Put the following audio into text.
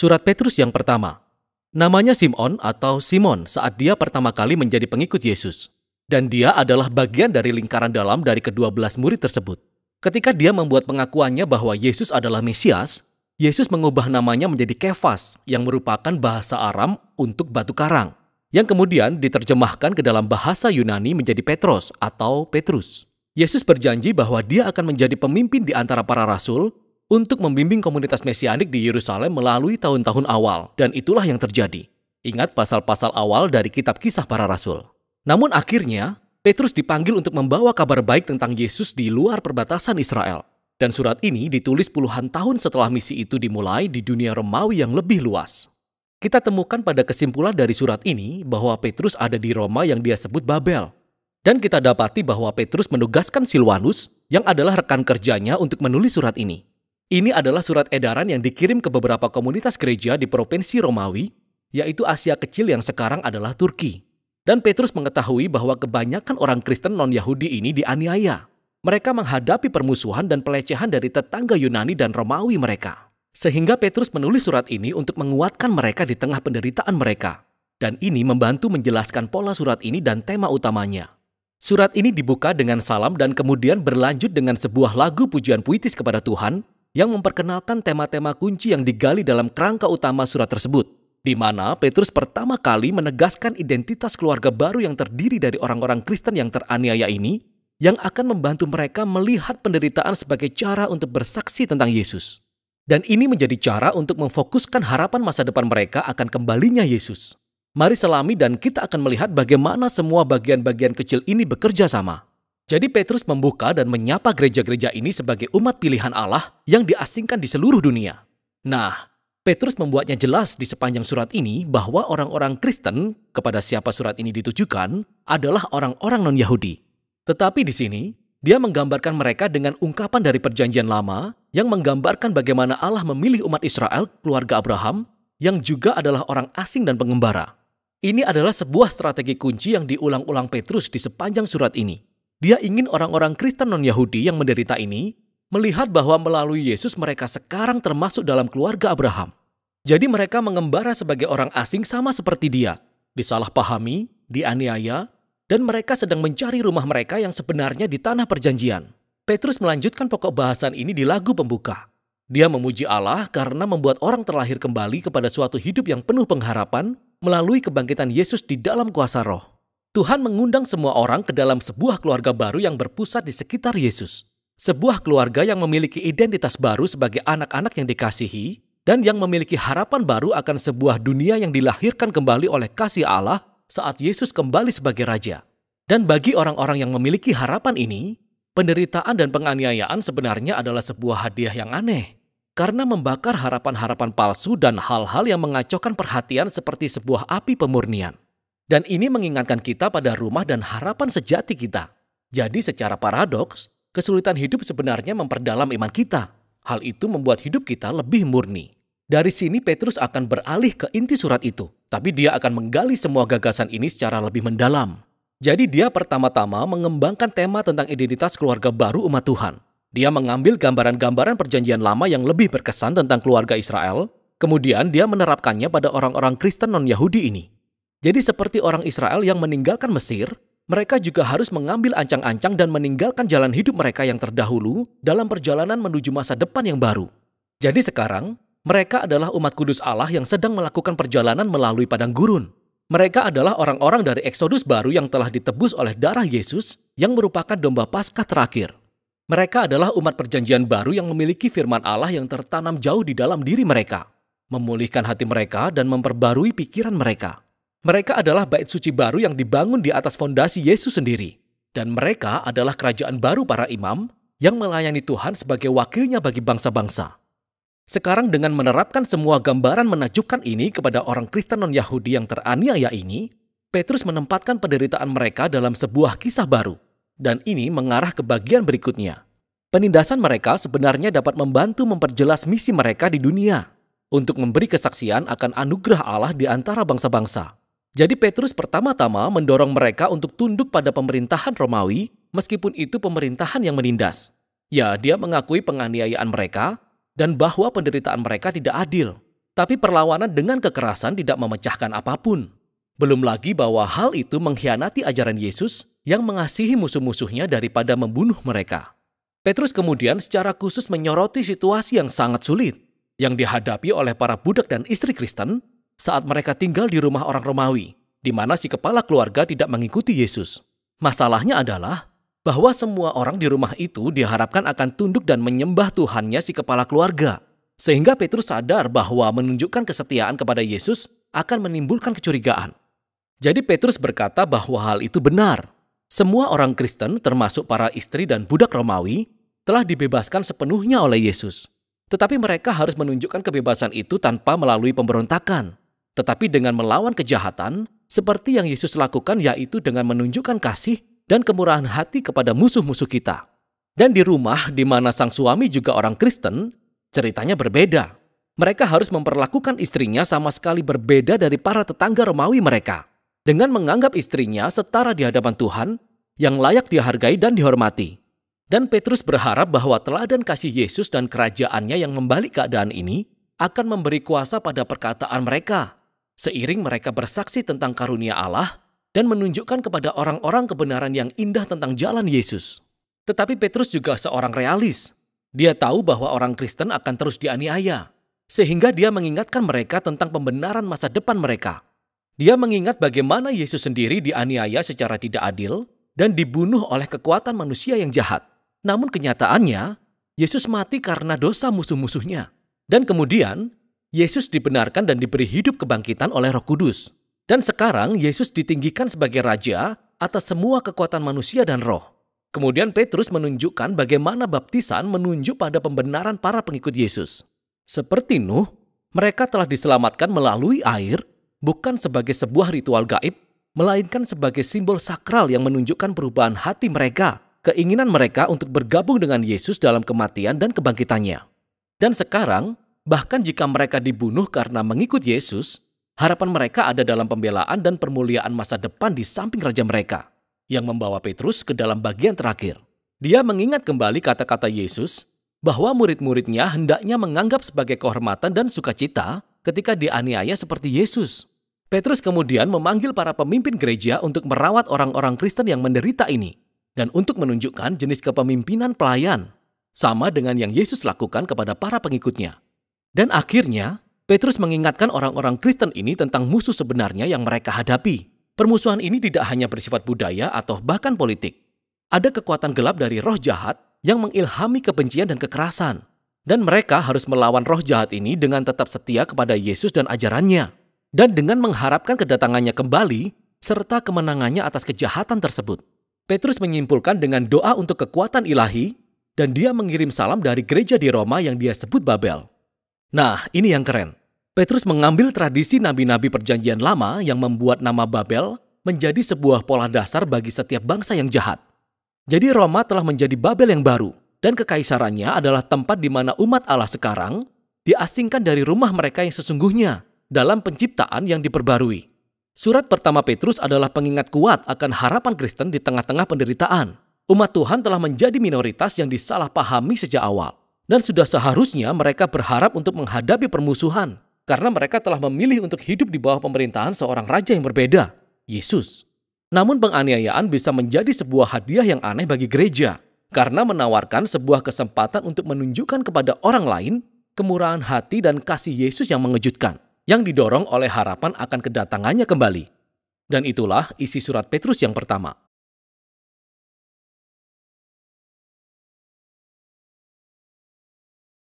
Surat Petrus yang pertama. Namanya Simon atau Simon saat dia pertama kali menjadi pengikut Yesus. Dan dia adalah bagian dari lingkaran dalam dari kedua belas murid tersebut. Ketika dia membuat pengakuannya bahwa Yesus adalah Mesias, Yesus mengubah namanya menjadi Kefas yang merupakan bahasa Aram untuk batu karang. Yang kemudian diterjemahkan ke dalam bahasa Yunani menjadi Petros atau Petrus. Yesus berjanji bahwa dia akan menjadi pemimpin di antara para rasul untuk membimbing komunitas mesianik di Yerusalem melalui tahun-tahun awal, dan itulah yang terjadi. Ingat pasal-pasal awal dari kitab kisah para rasul. Namun akhirnya, Petrus dipanggil untuk membawa kabar baik tentang Yesus di luar perbatasan Israel. Dan surat ini ditulis puluhan tahun setelah misi itu dimulai di dunia Romawi yang lebih luas. Kita temukan pada kesimpulan dari surat ini bahwa Petrus ada di Roma yang dia sebut Babel. Dan kita dapati bahwa Petrus menugaskan Silwanus, yang adalah rekan kerjanya untuk menulis surat ini. Ini adalah surat edaran yang dikirim ke beberapa komunitas gereja di Provinsi Romawi, yaitu Asia Kecil yang sekarang adalah Turki. Dan Petrus mengetahui bahwa kebanyakan orang Kristen non-Yahudi ini dianiaya. Mereka menghadapi permusuhan dan pelecehan dari tetangga Yunani dan Romawi mereka. Sehingga Petrus menulis surat ini untuk menguatkan mereka di tengah penderitaan mereka. Dan ini membantu menjelaskan pola surat ini dan tema utamanya. Surat ini dibuka dengan salam dan kemudian berlanjut dengan sebuah lagu pujian puitis kepada Tuhan yang memperkenalkan tema-tema kunci yang digali dalam kerangka utama surat tersebut, di mana Petrus pertama kali menegaskan identitas keluarga baru yang terdiri dari orang-orang Kristen yang teraniaya ini yang akan membantu mereka melihat penderitaan sebagai cara untuk bersaksi tentang Yesus. Dan ini menjadi cara untuk memfokuskan harapan masa depan mereka akan kembalinya Yesus. Mari selami dan kita akan melihat bagaimana semua bagian-bagian kecil ini bekerja sama. Jadi Petrus membuka dan menyapa gereja-gereja ini sebagai umat pilihan Allah yang diasingkan di seluruh dunia. Nah, Petrus membuatnya jelas di sepanjang surat ini bahwa orang-orang Kristen kepada siapa surat ini ditujukan adalah orang-orang non-Yahudi. Tetapi di sini, dia menggambarkan mereka dengan ungkapan dari perjanjian lama yang menggambarkan bagaimana Allah memilih umat Israel, keluarga Abraham, yang juga adalah orang asing dan pengembara. Ini adalah sebuah strategi kunci yang diulang-ulang Petrus di sepanjang surat ini. Dia ingin orang-orang Kristen non-Yahudi yang menderita ini melihat bahwa melalui Yesus mereka sekarang termasuk dalam keluarga Abraham. Jadi mereka mengembara sebagai orang asing sama seperti dia, disalahpahami, dianiaya, dan mereka sedang mencari rumah mereka yang sebenarnya di tanah perjanjian. Petrus melanjutkan pokok bahasan ini di lagu pembuka. Dia memuji Allah karena membuat orang terlahir kembali kepada suatu hidup yang penuh pengharapan melalui kebangkitan Yesus di dalam kuasa roh. Tuhan mengundang semua orang ke dalam sebuah keluarga baru yang berpusat di sekitar Yesus. Sebuah keluarga yang memiliki identitas baru sebagai anak-anak yang dikasihi dan yang memiliki harapan baru akan sebuah dunia yang dilahirkan kembali oleh kasih Allah saat Yesus kembali sebagai raja. Dan bagi orang-orang yang memiliki harapan ini, penderitaan dan penganiayaan sebenarnya adalah sebuah hadiah yang aneh karena membakar harapan-harapan palsu dan hal-hal yang mengacaukan perhatian seperti sebuah api pemurnian. Dan ini mengingatkan kita pada rumah dan harapan sejati kita. Jadi secara paradoks, kesulitan hidup sebenarnya memperdalam iman kita. Hal itu membuat hidup kita lebih murni. Dari sini Petrus akan beralih ke inti surat itu, tapi dia akan menggali semua gagasan ini secara lebih mendalam. Jadi dia pertama-tama mengembangkan tema tentang identitas keluarga baru umat Tuhan. Dia mengambil gambaran-gambaran perjanjian lama yang lebih berkesan tentang keluarga Israel, kemudian dia menerapkannya pada orang-orang Kristen non-Yahudi ini. Jadi seperti orang Israel yang meninggalkan Mesir, mereka juga harus mengambil ancang-ancang dan meninggalkan jalan hidup mereka yang terdahulu dalam perjalanan menuju masa depan yang baru. Jadi sekarang, mereka adalah umat kudus Allah yang sedang melakukan perjalanan melalui padang gurun. Mereka adalah orang-orang dari Eksodus baru yang telah ditebus oleh darah Yesus yang merupakan domba Paskah terakhir. Mereka adalah umat perjanjian baru yang memiliki firman Allah yang tertanam jauh di dalam diri mereka, memulihkan hati mereka dan memperbarui pikiran mereka. Mereka adalah bait suci baru yang dibangun di atas fondasi Yesus sendiri. Dan mereka adalah kerajaan baru para imam yang melayani Tuhan sebagai wakilnya bagi bangsa-bangsa. Sekarang dengan menerapkan semua gambaran menajubkan ini kepada orang Kristen non-Yahudi yang teraniaya ini, Petrus menempatkan penderitaan mereka dalam sebuah kisah baru. Dan ini mengarah ke bagian berikutnya. Penindasan mereka sebenarnya dapat membantu memperjelas misi mereka di dunia untuk memberi kesaksian akan anugerah Allah di antara bangsa-bangsa. Jadi Petrus pertama-tama mendorong mereka untuk tunduk pada pemerintahan Romawi meskipun itu pemerintahan yang menindas. Ya, dia mengakui penganiayaan mereka dan bahwa penderitaan mereka tidak adil. Tapi perlawanan dengan kekerasan tidak memecahkan apapun. Belum lagi bahwa hal itu mengkhianati ajaran Yesus yang mengasihi musuh-musuhnya daripada membunuh mereka. Petrus kemudian secara khusus menyoroti situasi yang sangat sulit yang dihadapi oleh para budak dan istri Kristen saat mereka tinggal di rumah orang Romawi, di mana si kepala keluarga tidak mengikuti Yesus. Masalahnya adalah bahwa semua orang di rumah itu diharapkan akan tunduk dan menyembah Tuhannya si kepala keluarga. Sehingga Petrus sadar bahwa menunjukkan kesetiaan kepada Yesus akan menimbulkan kecurigaan. Jadi Petrus berkata bahwa hal itu benar. Semua orang Kristen termasuk para istri dan budak Romawi telah dibebaskan sepenuhnya oleh Yesus. Tetapi mereka harus menunjukkan kebebasan itu tanpa melalui pemberontakan. Tetapi dengan melawan kejahatan, seperti yang Yesus lakukan yaitu dengan menunjukkan kasih dan kemurahan hati kepada musuh-musuh kita. Dan di rumah di mana sang suami juga orang Kristen, ceritanya berbeda. Mereka harus memperlakukan istrinya sama sekali berbeda dari para tetangga Romawi mereka. Dengan menganggap istrinya setara di hadapan Tuhan, yang layak dihargai dan dihormati. Dan Petrus berharap bahwa teladan kasih Yesus dan kerajaannya yang membalik keadaan ini akan memberi kuasa pada perkataan mereka seiring mereka bersaksi tentang karunia Allah dan menunjukkan kepada orang-orang kebenaran yang indah tentang jalan Yesus. Tetapi Petrus juga seorang realis. Dia tahu bahwa orang Kristen akan terus dianiaya, sehingga dia mengingatkan mereka tentang pembenaran masa depan mereka. Dia mengingat bagaimana Yesus sendiri dianiaya secara tidak adil dan dibunuh oleh kekuatan manusia yang jahat. Namun kenyataannya, Yesus mati karena dosa musuh-musuhnya. Dan kemudian, Yesus dibenarkan dan diberi hidup kebangkitan oleh Roh Kudus. Dan sekarang Yesus ditinggikan sebagai raja atas semua kekuatan manusia dan roh. Kemudian Petrus menunjukkan bagaimana baptisan menunjuk pada pembenaran para pengikut Yesus. Seperti Nuh, mereka telah diselamatkan melalui air, bukan sebagai sebuah ritual gaib, melainkan sebagai simbol sakral yang menunjukkan perubahan hati mereka, keinginan mereka untuk bergabung dengan Yesus dalam kematian dan kebangkitannya. Dan sekarang, bahkan jika mereka dibunuh karena mengikut Yesus, harapan mereka ada dalam pembelaan dan permuliaan masa depan di samping raja mereka, yang membawa Petrus ke dalam bagian terakhir. Dia mengingat kembali kata-kata Yesus bahwa murid-muridnya hendaknya menganggap sebagai kehormatan dan sukacita ketika dianiaya seperti Yesus. Petrus kemudian memanggil para pemimpin gereja untuk merawat orang-orang Kristen yang menderita ini dan untuk menunjukkan jenis kepemimpinan pelayan, sama dengan yang Yesus lakukan kepada para pengikutnya. Dan akhirnya, Petrus mengingatkan orang-orang Kristen ini tentang musuh sebenarnya yang mereka hadapi. Permusuhan ini tidak hanya bersifat budaya atau bahkan politik. Ada kekuatan gelap dari roh jahat yang mengilhami kebencian dan kekerasan. Dan mereka harus melawan roh jahat ini dengan tetap setia kepada Yesus dan ajarannya. Dan dengan mengharapkan kedatangannya kembali serta kemenangannya atas kejahatan tersebut. Petrus menyimpulkan dengan doa untuk kekuatan ilahi dan dia mengirim salam dari gereja di Roma yang dia sebut Babel. Nah, ini yang keren. Petrus mengambil tradisi nabi-nabi perjanjian lama yang membuat nama Babel menjadi sebuah pola dasar bagi setiap bangsa yang jahat. Jadi Roma telah menjadi Babel yang baru, dan kekaisarannya adalah tempat di mana umat Allah sekarang diasingkan dari rumah mereka yang sesungguhnya dalam penciptaan yang diperbarui. Surat pertama Petrus adalah pengingat kuat akan harapan Kristen di tengah-tengah penderitaan. Umat Tuhan telah menjadi minoritas yang disalahpahami sejak awal. Dan sudah seharusnya mereka berharap untuk menghadapi permusuhan karena mereka telah memilih untuk hidup di bawah pemerintahan seorang raja yang berbeda, Yesus. Namun penganiayaan bisa menjadi sebuah hadiah yang aneh bagi gereja karena menawarkan sebuah kesempatan untuk menunjukkan kepada orang lain kemurahan hati dan kasih Yesus yang mengejutkan, yang didorong oleh harapan akan kedatangannya kembali. Dan itulah isi surat Petrus yang pertama.